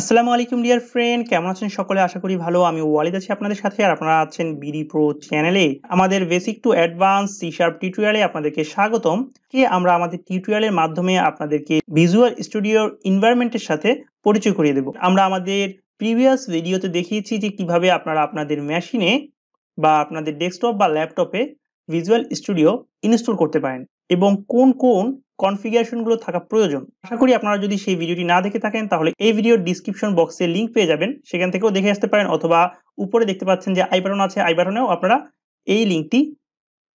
আসসালামু আলাইকুম dear friend কেমন আছেন সকলে আশা করি ভালো আমি ওয়ালিদ আছি আপনাদের সাথে আর আপনারা আছেন বিডি প্রো চ্যানেলে আমাদের basic to advance C sharp টিউটোরিয়ালে আপনাদেরকে স্বাগতম কে আমরা আমাদের টিউটোরিয়ালের মাধ্যমে আপনাদেরকে ভিজুয়াল স্টুডিওর এনভায়রনমেন্টের সাথে পরিচয় করিয়ে দেব আমরা আমাদের প্রিভিয়াস ভিডিওতে দেখিয়েছি যে কিভাবে আপনারা আপনাদের মেশিনে বা আপনাদের ডেস্কটপ বা ল্যাপটপে ভিজুয়াল স্টুডিও ইনস্টল করতে পারেন এবং কোন কোন কনফিগারেশনগুলো থাকা প্রয়োজন আশা করি আপনারা যদি সেই ভিডিওটি না দেখে থাকেন তাহলে এই ভিডিওর ডিসক্রিপশন বক্সে লিঙ্ক পেয়ে যাবেন সেখান থেকেও দেখে আসতে পারেন অথবা উপরে দেখতে পাচ্ছেন যে আইবারন আছে আইবারনেও আপনারা এই লিঙ্কটি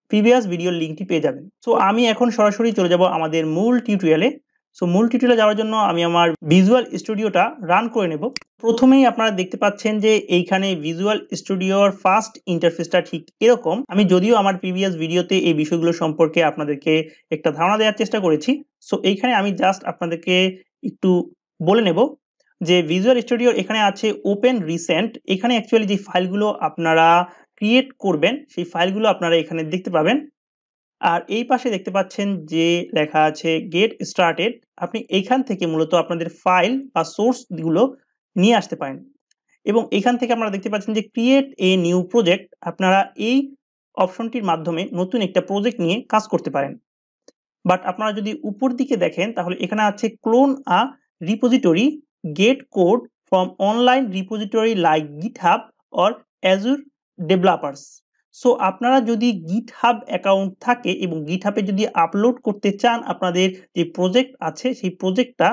প্রিভিয়াস ভিডিওর লিঙ্কটি পেয়ে যাবেন সো আমি এখন সরাসরি চলে যাব আমাদের মূল টিউটোরিয়ালে সো মূল টিউটোরিয়ালে যাওয়ার জন্য আমি আমার ভিজুয়াল স্টুডিওটা রান করে নেব প্রথমেই আপনারা দেখতে পাচ্ছেন যে এইখানে ভিজুয়াল স্টুডিওর ফার্স্ট ইন্টারফেসটা ঠিক এরকম আমি যদিও আমার প্রিভিয়াস ভিডিওতে এই বিষয়গুলো সম্পর্কে আপনাদেরকে একটা ধারণা দেওয়ার চেষ্টা করেছি সো এইখানে আমি জাস্ট আপনাদেরকে একটু বলে নেব যে ভিজুয়াল স্টুডিওর এখানে আছে ওপেন রিসেন্ট এখানে অ্যাকচুয়ালি যে ফাইলগুলো আপনারা ক্রিয়েট করবেন সেই ফাইলগুলো আপনারা এখানে দেখতে পাবেন আর এই পাশে দেখতে পাচ্ছেন যে লেখা আছে গেট স্টার্টেড আপনি এইখান থেকে মূলত আপনাদের ফাইল বা সোর্সগুলো নিয়ে আসতে পারেন এবং এখান থেকে আপনারা দেখতে পাচ্ছেন যে ক্রিয়েট এ নিউ প্রজেক্ট আপনারা এই অপশনটির মাধ্যমে নতুন একটা প্রজেক্ট নিয়ে কাজ করতে পারেন বাট আপনারা যদি উপর দিকে দেখেন তাহলে এখানে আছে clone a repository get code from online repository like GitHub or Azure developers so আপনারা যদি গিট হাব অ্যাকাউন্ট থাকে এবং গিট হাবে যদি আপলোড করতে চান আপনাদের যে প্রজেক্ট আছে সেই প্রজেক্টটা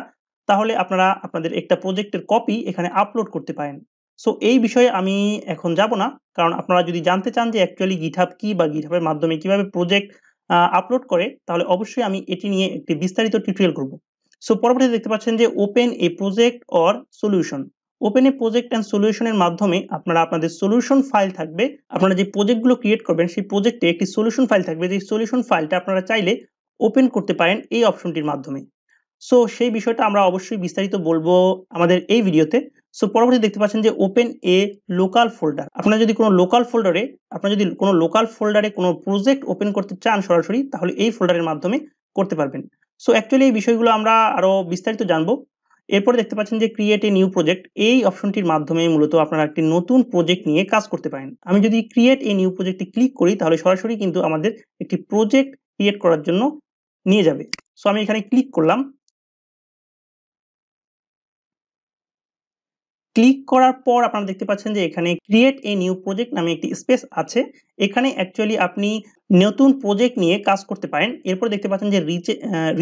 তাহলে আপনারা আপনাদের একটা প্রজেক্টের কপি এখানে আপলোড করতে পারেন সো এই বিষয়ে আমি এখন যাব না কারণ আপনারা যদি জানতে চান যে অ্যাকচুয়ালি গিট হাব কি বা হাবের মাধ্যমে কীভাবে প্রজেক্ট আপলোড করে তাহলে অবশ্যই আমি এটি নিয়ে একটি বিস্তারিত টিউটোরিয়াল করব সো পরবর্তীতে দেখতে পাচ্ছেন যে open a project or solution open a project and সলিউশনের মাধ্যমে আপনারা আপনাদের সলিউশন ফাইল থাকবে আপনারা যে প্রজেক্টগুলো ক্রিয়েট করবেন সেই প্রজেক্টে একটি সলিউশন ফাইল থাকবে যে সলিউশন ফাইলটা আপনারা চাইলে ওপেন করতে পারেন এই অপশনটির মাধ্যমে সো সেই বিষয়টা আমরা অবশ্যই বিস্তারিত বলবো আমাদের এই ভিডিওতে সো পরবর্তী দেখতে পাচ্ছেন যে ওপেন এ লোকাল ফোল্ডার আপনারা যদি কোনো লোকাল ফোল্ডারে আপনারা যদি কোনো লোকাল ফোল্ডারে কোনো প্রজেক্ট ওপেন করতে চান সরাসরি তাহলে এই ফোল্ডারের মাধ্যমে করতে পারবেন সো অ্যাকচুয়ালি এই বিষয়গুলো আমরা আরও বিস্তারিত জানবো এরপর দেখতে পাচ্ছেন যে ক্রিয়েট এ নিউ প্রজেক্ট এই অপশনটির মাধ্যমে মূলত আপনারা একটি নতুন প্রজেক্ট নিয়ে কাজ করতে পারেন আমি যদি ক্রিয়েট এ নিউ প্রজেক্টে ক্লিক করি তাহলে সরাসরি কিন্তু আমাদের একটি প্রজেক্ট ক্রিয়েট করার জন্য নিয়ে যাবে সো আমি এখানে ক্লিক করলাম ক্লিক করার পর আপনারা দেখতে পাচ্ছেন যে এখানে ক্রিয়েট এ নিউ প্রজেক্ট নামে একটি স্পেস আছে এখানে অ্যাকচুয়ালি আপনি নতুন প্রজেক্ট নিয়ে কাজ করতে পারেন এরপর দেখতে পাচ্ছেন যে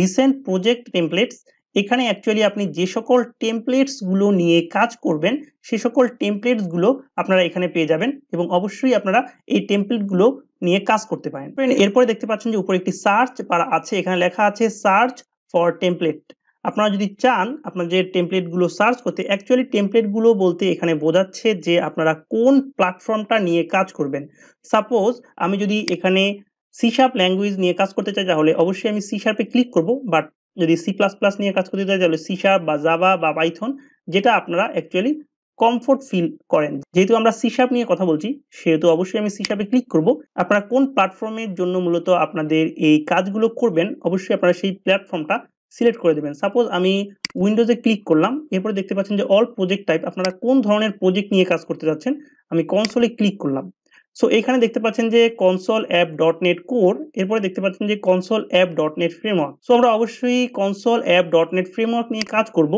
রিসেন্ট প্রজেক্ট টেমপ্লেটস এখানে অ্যাকচুয়ালি আপনি যে সকল টেমপ্লেটসগুলো নিয়ে কাজ করবেন সে সকল টেমপ্লেটসগুলো আপনারা এখানে পেয়ে যাবেন এবং অবশ্যই আপনারা এই টেমপ্লেটগুলো নিয়ে কাজ করতে পারেন এরপরে দেখতে পাচ্ছেন যে উপরে একটি সার্চ বার আছে এখানে লেখা আছে সার্চ ফর টেমপ্লেট আপনারা যদি চান আপনার যে টেমপ্লেটগুলো সার্চ করতে অ্যাকচুয়ালি টেমপ্লেটগুলো বলতে এখানে বোঝাচ্ছে যে আপনারা কোন প্ল্যাটফর্মটা নিয়ে কাজ করবেন সাপোজ আমি যদি এখানে সিশাপ ল্যাঙ্গুয়েজ নিয়ে কাজ করতে চাই তাহলে অবশ্যই আমি সিশাপে ক্লিক করব বাট যদি সি প্লাস প্লাস নিয়ে কাজ করতে চাই তাহলে সিসা বা জাভা বা পাইথন যেটা আপনারা অ্যাকচুয়ালি কমফোর্ট ফিল করেন যেহেতু আমরা সিসাপ নিয়ে কথা বলছি সেহেতু অবশ্যই আমি সিসাপে ক্লিক করব আপনারা কোন প্ল্যাটফর্মের জন্য মূলত আপনাদের এই কাজগুলো করবেন অবশ্যই আপনারা সেই প্ল্যাটফর্মটা সিলেক্ট করে দেবেন সাপোজ আমি উইন্ডোজে ক্লিক করলাম এরপরে দেখতে পাচ্ছেন যে অল প্রজেক্ট টাইপ আপনারা কোন ধরনের প্রজেক্ট নিয়ে কাজ করতে যাচ্ছেন আমি কনসোলে ক্লিক করলাম সো এখানে দেখতে পাচ্ছেন যে console app dot net core এরপরে দেখতে পাচ্ছেন যে console app dot net framework so আমরা অবশ্যই console app dot net framework নিয়ে কাজ করব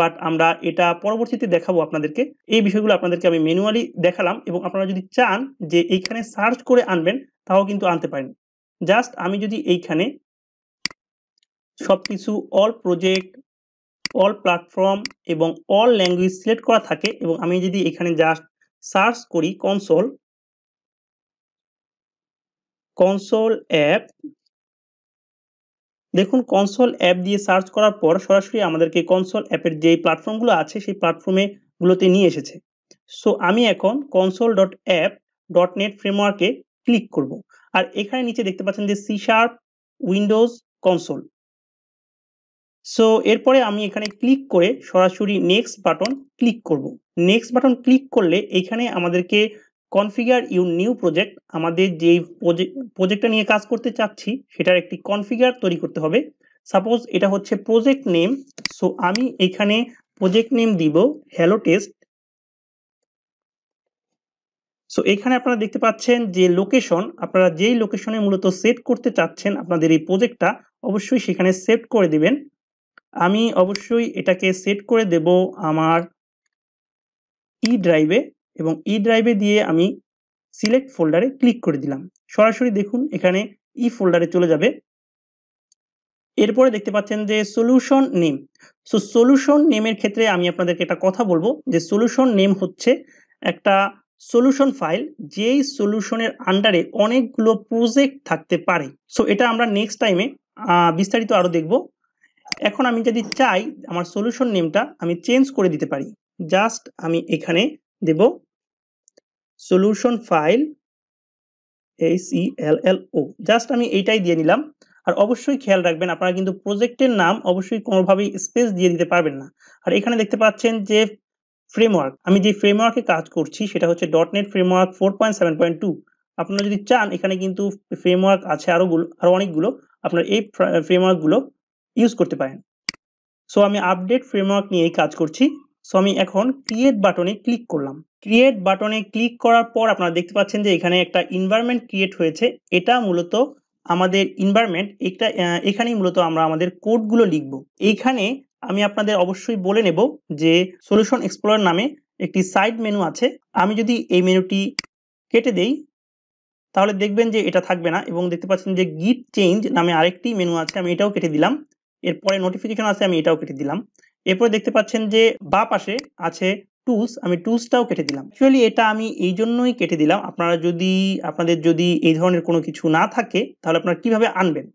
বাট আমরা এটা পরবর্তীতে দেখাবো আপনাদেরকে এই বিষয়গুলো আপনাদেরকে আমি ম্যানুয়ালি দেখালাম এবং আপনারা যদি চান যে এইখানে সার্চ করে আনবেন তাও কিন্তু আনতে পারেন জাস্ট আমি যদি এইখানে সব কিছু অল প্রজেক্ট অল প্ল্যাটফর্ম এবং অল ল্যাঙ্গুয়েজ সিলেক্ট করা থাকে এবং আমি যদি এখানে জাস্ট সার্চ করি কনসোল কনসোল অ্যাপ দেখুন কনসোল অ্যাপ দিয়ে সার্চ করার পর সরাসরি আমাদেরকে কনসোল অ্যাপের যে প্ল্যাটফর্মগুলো আছে সেই প্ল্যাটফর্মে গুলোতে নিয়ে এসেছে সো আমি এখন console dot app dot net ফ্রেমওয়ার্কে ক্লিক করব আর এখানে নিচে দেখতে পাচ্ছেন যে C sharp windows console so এরপরে আমি এখানে ক্লিক করে সরাসরি নেক্সট বাটন ক্লিক করব নেক্সট বাটন ক্লিক করলে এখানে আমাদেরকে কনফিগার ইউর নিউ প্রজেক্ট আমাদের যেই প্রজেক্টটা নিয়ে কাজ করতে চাচ্ছি সেটার একটি কনফিগার তৈরি করতে হবে সাপোজ এটা হচ্ছে প্রজেক্ট নেম সো আমি এখানে প্রজেক্ট নেম দিব হ্যালো টেস্ট সো এখানে আপনারা দেখতে পাচ্ছেন যে লোকেশন আপনারা যেই লোকেশনে মূলত সেট করতে চাচ্ছেন আপনাদের এই প্রজেক্টটা অবশ্যই সেখানে সেট করে দিবেন আমি অবশ্যই এটাকে সেট করে দেব আমার ই ড্রাইভে এবং ই e ড্রাইভে দিয়ে আমি সিলেক্ট ফোল্ডারে ক্লিক করে দিলাম সরাসরি দেখুন এখানে ই e ফোল্ডারে চলে যাবে এরপরে দেখতে পাচ্ছেন যে সলিউশন নেম সো সলিউশন নেমের ক্ষেত্রে আমি আপনাদেরকে একটা কথা বলবো যে সলিউশন নেম হচ্ছে একটা সলিউশন ফাইল যেই সলিউশনের আন্ডারে অনেকগুলো প্রজেক্ট থাকতে পারে সো এটা আমরা নেক্সট টাইমে বিস্তারিত আরও দেখব এখন আমি যদি চাই আমার সলিউশন নেমটা আমি চেঞ্জ করে দিতে পারি জাস্ট আমি এখানে দেব solution file H E L L O just আমি এইটাই দিয়ে নিলাম আর অবশ্যই খেয়াল রাখবেন আপনারা কিন্তু প্রজেক্টের নাম অবশ্যই কোনোভাবেই স্পেস দিয়ে দিতে পারবেন না আর এখানে দেখতে পাচ্ছেন যে ফ্রেমওয়ার্ক আমি যে ফ্রেমওয়ার্কে কাজ করছি সেটা হচ্ছে dot net framework four point seven point two আপনারা যদি চান এখানে কিন্তু ফ্রেমওয়ার্ক আছে আরও আরও অনেকগুলো আপনার এই ফ্রেমওয়ার্কগুলো ইউজ করতে পারেন সো আমি আপডেট ফ্রেমওয়ার্ক নিয়েই কাজ করছি সো আমি এখন ক্রিয়েট বাটনে ক্লিক করলাম ক্রিয়েট বাটনে ক্লিক করার পর আপনারা দেখতে পাচ্ছেন যে এখানে একটা ইনভারমেন্ট ক্রিয়েট হয়েছে এটা মূলত আমাদের ইনভারমেন্ট এটা এখানেই মূলত আমরা আমাদের কোডগুলো লিখব এইখানে আমি আপনাদের অবশ্যই বলে নেব যে সলিউশন এক্সপ্লোরার নামে একটি সাইড মেনু আছে আমি যদি এই মেনুটি কেটে দেই তাহলে দেখবেন যে এটা থাকবে না এবং দেখতে পাচ্ছেন যে গিট চেঞ্জ নামে আরেকটি মেনু আছে আমি এটাও কেটে দিলাম এরপরে নোটিফিকেশন আছে আমি এটাও কেটে দিলাম এরপরে দেখতে পাচ্ছেন যে বা পাশে আছে টুলস আমি টুলসটাও কেটে দিলাম অ্যাকচুয়ালি এটা আমি এই জন্যই কেটে দিলাম আপনারা যদি আপনাদের যদি এই ধরনের কোনো কিছু না থাকে তাহলে আপনারা কিভাবে আনবেন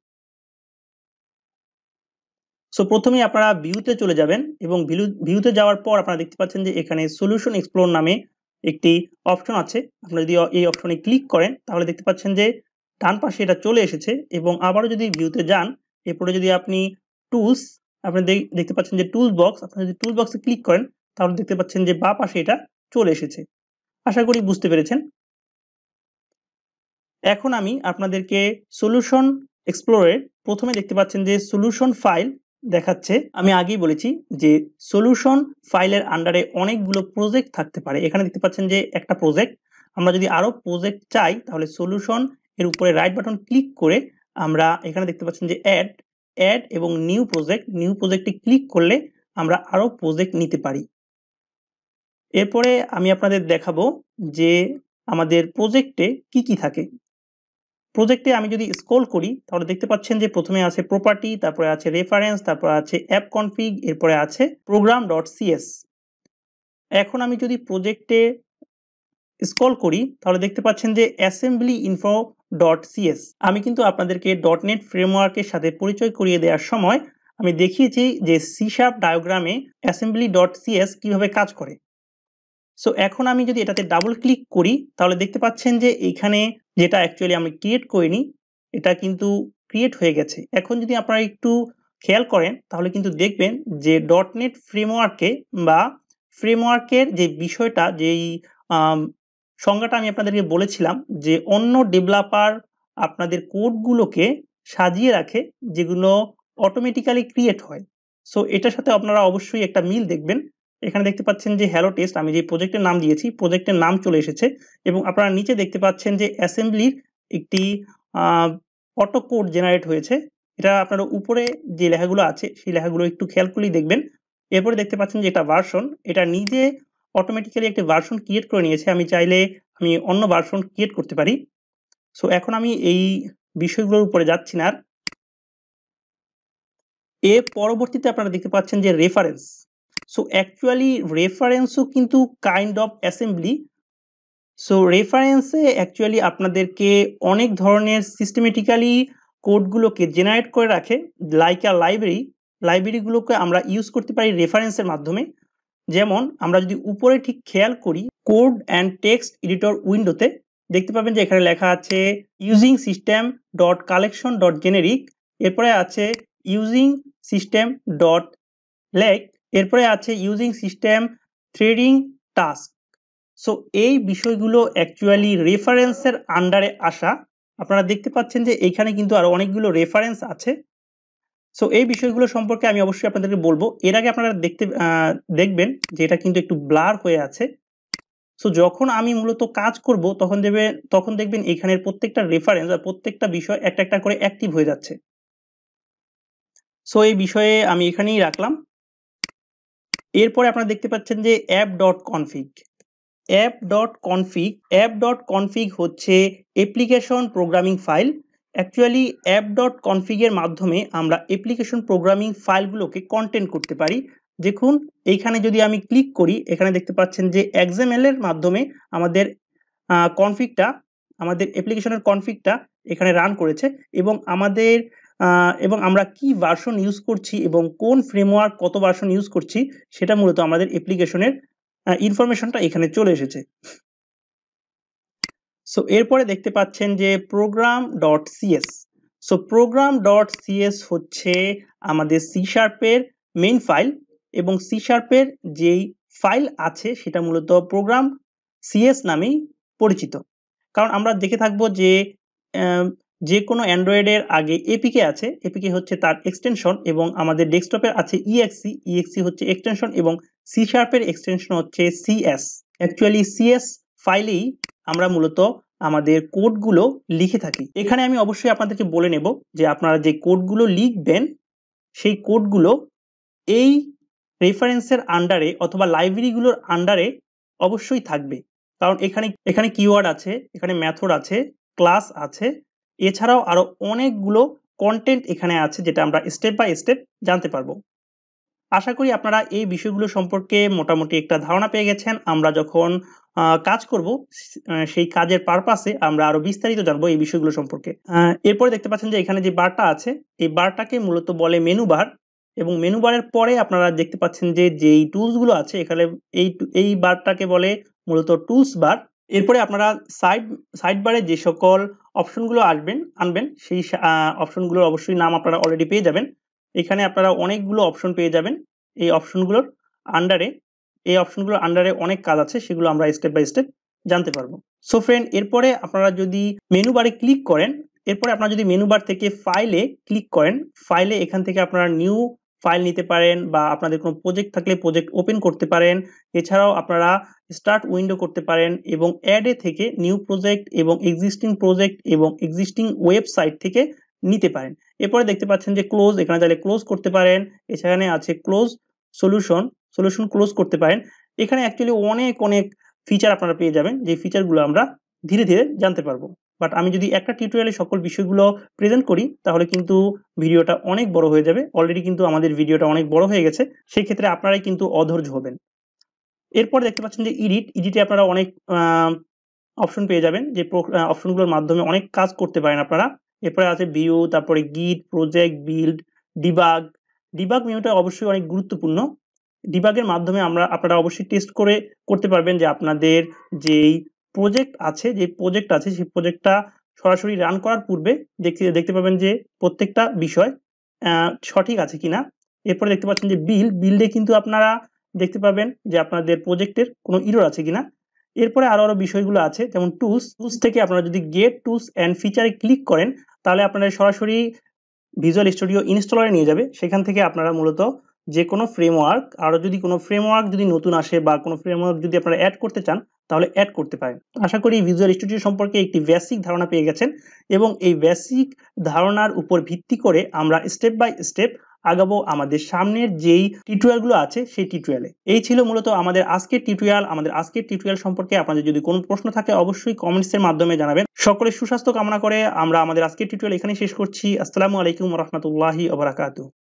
সো প্রথমেই আপনারা ভিউতে চলে যাবেন এবং ভিউ ভিউতে যাওয়ার পর আপনারা দেখতে পাচ্ছেন যে এখানে সলিউশন এক্সপ্লোর নামে একটি অপশন আছে আপনারা যদি এই অপশনে ক্লিক করেন তাহলে দেখতে পাচ্ছেন যে ডান পাশে এটা চলে এসেছে এবং আবারও যদি ভিউতে যান এরপরে যদি আপনি টুলস আপনি দেখতে পাচ্ছেন যে টুলস বক্স আপনি যদি টুলস বক্সে ক্লিক করেন তাহলে দেখতে পাচ্ছেন যে বা পাশে এটা চলে এসেছে আশা করি বুঝতে পেরেছেন এখন আমি আপনাদেরকে সলিউশন এক্সপ্লোরের প্রথমে দেখতে পাচ্ছেন যে সলিউশন ফাইল দেখাচ্ছে আমি আগেই বলেছি যে সলিউশন ফাইলের আন্ডারে অনেকগুলো প্রজেক্ট থাকতে পারে এখানে দেখতে পাচ্ছেন যে একটা প্রজেক্ট আমরা যদি আরও প্রজেক্ট চাই তাহলে সলিউশন এর উপরে রাইট বাটন ক্লিক করে আমরা এখানে দেখতে পাচ্ছেন যে অ্যাড অ্যাড এবং নিউ প্রজেক্ট নিউ প্রজেক্টে ক্লিক করলে আমরা আরও প্রজেক্ট নিতে পারি এরপরে আমি আপনাদের দেখাবো যে আমাদের প্রজেক্টে কি কি থাকে প্রজেক্টে আমি যদি স্কোল করি তাহলে দেখতে পাচ্ছেন যে প্রথমে আছে প্রপার্টি তারপরে আছে রেফারেন্স তারপরে আছে অ্যাপ কনফিগ এরপরে আছে প্রোগ্রাম ডট সিএস এখন আমি যদি প্রজেক্টে স্কল করি তাহলে দেখতে পাচ্ছেন যে অ্যাসেম্বলি ইনফো ডট সিএস আমি কিন্তু আপনাদেরকে ডট নেট ফ্রেমওয়ার্কের সাথে পরিচয় করিয়ে দেওয়ার সময় আমি দেখিয়েছি যে সিসাপ ডায়োগ্রামে অ্যাসেম্বলি ডট সিএস কীভাবে কাজ করে সো এখন আমি যদি এটাতে ডাবল ক্লিক করি তাহলে দেখতে পাচ্ছেন যে এখানে যেটা অ্যাকচুয়ালি আমি ক্রিয়েট করিনি এটা কিন্তু ক্রিয়েট হয়ে গেছে এখন যদি আপনারা একটু খেয়াল করেন তাহলে কিন্তু দেখবেন যে ডট নেট ফ্রেমওয়ার্কে বা ফ্রেমওয়ার্কের যে বিষয়টা যেই সংজ্ঞাটা আমি আপনাদেরকে বলেছিলাম যে অন্য ডেভেলপার আপনাদের কোডগুলোকে সাজিয়ে রাখে যেগুলো অটোমেটিক্যালি ক্রিয়েট হয় সো এটার সাথে আপনারা অবশ্যই একটা মিল দেখবেন এখানে দেখতে পাচ্ছেন যে হ্যালো টেস্ট আমি যে প্রজেক্টের নাম দিয়েছি প্রজেক্টের নাম চলে এসেছে এবং আপনারা নিচে দেখতে পাচ্ছেন যে অ্যাসেম্বলির একটি অটো কোড জেনারেট হয়েছে এটা আপনারা উপরে যে লেখাগুলো আছে সেই লেখাগুলো একটু খেয়াল করলেই দেখবেন এরপরে দেখতে পাচ্ছেন যে এটা ভার্সন এটা নিজে অটোমেটিক্যালি একটি ভার্সন ক্রিয়েট করে নিয়েছে আমি চাইলে আমি অন্য ভার্সন ক্রিয়েট করতে পারি সো এখন আমি এই বিষয়গুলোর উপরে যাচ্ছি না আর এ পরবর্তীতে আপনারা দেখতে পাচ্ছেন যে রেফারেন্স সো অ্যাকচুয়ালি রেফারেন্সও কিন্তু কাইন্ড অফ অ্যাসেম্বলি সো রেফারেন্সে অ্যাকচুয়ালি আপনাদেরকে অনেক ধরনের সিস্টেমেটিক্যালি কোডগুলোকে জেনারেট করে রাখে লাইক আ লাইব্রেরি লাইব্রেরিগুলোকে আমরা ইউজ করতে পারি রেফারেন্সের মাধ্যমে যেমন আমরা যদি উপরে ঠিক খেয়াল করি কোড অ্যান্ড টেক্সট এডিটর উইন্ডোতে দেখতে পাবেন যে এখানে লেখা আছে using system dot collection dot generic এরপরে আছে ইউজিং সিস্টেম ডট লেক এরপরে আছে using system threading task so এই বিষয়গুলো অ্যাকচুয়ালি রেফারেন্সের আন্ডারে আসা আপনারা দেখতে পাচ্ছেন যে এখানে কিন্তু আরও অনেকগুলো রেফারেন্স আছে সো এই বিষয়গুলো সম্পর্কে আমি অবশ্যই আপনাদেরকে বলবো এর আগে আপনারা দেখতে দেখবেন যে এটা কিন্তু একটু ব্লার হয়ে আছে সো যখন আমি মূলত কাজ করব তখন দেবে তখন দেখবেন এখানের প্রত্যেকটা রেফারেন্স বা প্রত্যেকটা বিষয় একটা একটা করে অ্যাক্টিভ হয়ে যাচ্ছে সো এই বিষয়ে আমি এখানেই রাখলাম এরপরে আপনারা দেখতে পাচ্ছেন যে app dot config app dot config app dot config হচ্ছে application programming file actually app dot কনফিগের মাধ্যমে আমরা অ্যাপ্লিকেশন প্রোগ্রামিং ফাইলগুলোকে কন্টেন্ট করতে পারি দেখুন এইখানে যদি আমি ক্লিক করি এখানে দেখতে পাচ্ছেন যে এক্সামেলের মাধ্যমে আমাদের কনফিকটা আমাদের অ্যাপ্লিকেশনের কনফিকটা এখানে রান করেছে এবং আমাদের এবং আমরা কি ভার্সন ইউজ করছি এবং কোন ফ্রেমওয়ার্ক কত ভার্সন ইউজ করছি সেটা মূলত আমাদের অ্যাপ্লিকেশনের ইনফরমেশনটা এখানে চলে এসেছে সো এরপরে দেখতে পাচ্ছেন যে program dot CS so program dot CS হচ্ছে আমাদের সি শার্পের মেইন ফাইল এবং সি শার্পের যেই ফাইল আছে সেটা মূলত প্রোগ্রাম সিএস নামেই পরিচিত কারণ আমরা দেখে থাকব যে যে কোনো অ্যান্ড্রয়েডের আগে এপিকে আছে এপিকে হচ্ছে তার এক্সটেনশন এবং আমাদের ডেস্কটপের আছে ইএক্সি e ইএক্সি e হচ্ছে এক্সটেনশন এবং সি শার্পের এক্সটেনশন হচ্ছে সিএস অ্যাকচুয়ালি সিএস ফাইলেই আমরা মূলত আমাদের কোডগুলো লিখে থাকি এখানে আমি অবশ্যই আপনাদেরকে বলে নেব যে আপনারা যে কোডগুলো লিখবেন সেই কোডগুলো এই রেফারেন্সের আন্ডারে অথবা লাইব্রেরিগুলোর আন্ডারে অবশ্যই থাকবে কারণ এখানে এখানে কিওয়ার্ড আছে এখানে ম্যাথড আছে ক্লাস আছে এছাড়াও আরও অনেকগুলো কন্টেন্ট এখানে আছে যেটা আমরা স্টেপ বাই স্টেপ জানতে পারবো আশা করি আপনারা এই বিষয়গুলো সম্পর্কে মোটামুটি একটা ধারণা পেয়ে গেছেন আমরা যখন কাজ করব সেই কাজের পারপাসে আমরা আরো বিস্তারিত জানবো এই বিষয়গুলো সম্পর্কে এরপরে দেখতে পাচ্ছেন যে এখানে যে বারটা আছে এই বারটাকে মূলত বলে মেনু বার এবং মেনু বারের পরে আপনারা দেখতে পাচ্ছেন যে যেই টুলসগুলো আছে এখানে এই এই বারটাকে বলে মূলত টুলস বার এরপরে আপনারা সাইড সাইড বারে যে সকল অপশনগুলো আসবেন আনবেন সেই অপশনগুলোর অবশ্যই নাম আপনারা অলরেডি পেয়ে যাবেন এখানে আপনারা অনেকগুলো অপশন পেয়ে যাবেন এই অপশনগুলোর আন্ডারে এই অপশনগুলোর আন্ডারে অনেক কাজ আছে সেগুলো আমরা স্টেপ বাই স্টেপ জানতে পারবো সো ফ্রেন্ড এরপরে আপনারা যদি মেনু বারে ক্লিক করেন এরপরে আপনারা যদি মেনু বার থেকে ফাইলে ক্লিক করেন ফাইলে এখান থেকে আপনারা নিউ ফাইল নিতে পারেন বা আপনাদের কোনো প্রজেক্ট থাকলে প্রজেক্ট ওপেন করতে পারেন এছাড়াও আপনারা স্টার্ট উইন্ডো করতে পারেন এবং অ্যাডে থেকে নিউ প্রজেক্ট এবং এক্সিস্টিং প্রজেক্ট এবং এক্সিস্টিং ওয়েবসাইট থেকে নিতে পারেন এরপরে দেখতে পাচ্ছেন যে ক্লোজ এখানে চাইলে ক্লোজ করতে পারেন এখানে আছে ক্লোজ সলিউশন সলিউশন ক্লোজ করতে পারেন এখানে অ্যাকচুয়ালি অনেক অনেক ফিচার আপনারা পেয়ে যাবেন যে ফিচারগুলো আমরা ধীরে ধীরে জানতে পারবো বাট আমি যদি একটা টিউটোরিয়ালে সকল বিষয়গুলো প্রেজেন্ট করি তাহলে কিন্তু ভিডিওটা অনেক বড় হয়ে যাবে অলরেডি কিন্তু আমাদের ভিডিওটা অনেক বড় হয়ে গেছে সেই ক্ষেত্রে আপনারাই কিন্তু অধৈর্য হবেন এরপর দেখতে পাচ্ছেন যে ইডিট ইডিটে আপনারা অনেক অপশন পেয়ে যাবেন যে অপশনগুলোর মাধ্যমে অনেক কাজ করতে পারেন আপনারা এরপরে আছে ভিউ তারপরে git project build debug debug মিউটা অবশ্যই অনেক গুরুত্বপূর্ণ ডিবাগের মাধ্যমে আমরা আপনারা অবশ্যই টেস্ট করে করতে পারবেন যে আপনাদের যেই প্রজেক্ট আছে যে প্রজেক্ট আছে সেই প্রজেক্টটা সরাসরি রান করার পূর্বে দেখতে দেখতে পাবেন যে প্রত্যেকটা বিষয় সঠিক আছে কিনা এরপরে দেখতে পাচ্ছেন যে বিল বিল্ডে কিন্তু আপনারা দেখতে পাবেন যে আপনাদের প্রজেক্টের কোনো ইরোর আছে কিনা এরপরে আরও আরও বিষয়গুলো আছে যেমন টুলস টুলস থেকে আপনারা যদি গেট টুলস অ্যান্ড ফিচারে ক্লিক করেন তাহলে আপনারা সরাসরি ভিজুয়াল স্টুডিও ইনস্টলারে নিয়ে যাবে সেখান থেকে আপনারা মূলত যে কোনো ফ্রেমওয়ার্ক আরও যদি কোনো ফ্রেমওয়ার্ক যদি নতুন আসে বা কোনো ফ্রেমওয়ার্ক যদি আপনারা অ্যাড করতে চান তাহলে অ্যাড করতে পারেন আশা করি ভিজুয়াল স্টুডিও সম্পর্কে একটি বেসিক ধারণা পেয়ে গেছেন এবং এই বেসিক ধারণার উপর ভিত্তি করে আমরা স্টেপ বাই স্টেপ আগাবো আমাদের সামনের যেই টিউটোরিয়ালগুলো আছে সেই টিউটোরিয়ালে এই ছিল মূলত আমাদের আজকের টিউটোরিয়াল আমাদের আজকের টিউটোরিয়াল সম্পর্কে আপনাদের যদি কোনো প্রশ্ন থাকে অবশ্যই কমেন্টসের মাধ্যমে জানাবেন সকলের সুস্বাস্থ্য কামনা করে আমরা আমাদের আজকের টিউটোরিয়াল এখানে শেষ করছি আসসালামু আলাইকুম রহমতুল্লাহি আবরাকাতু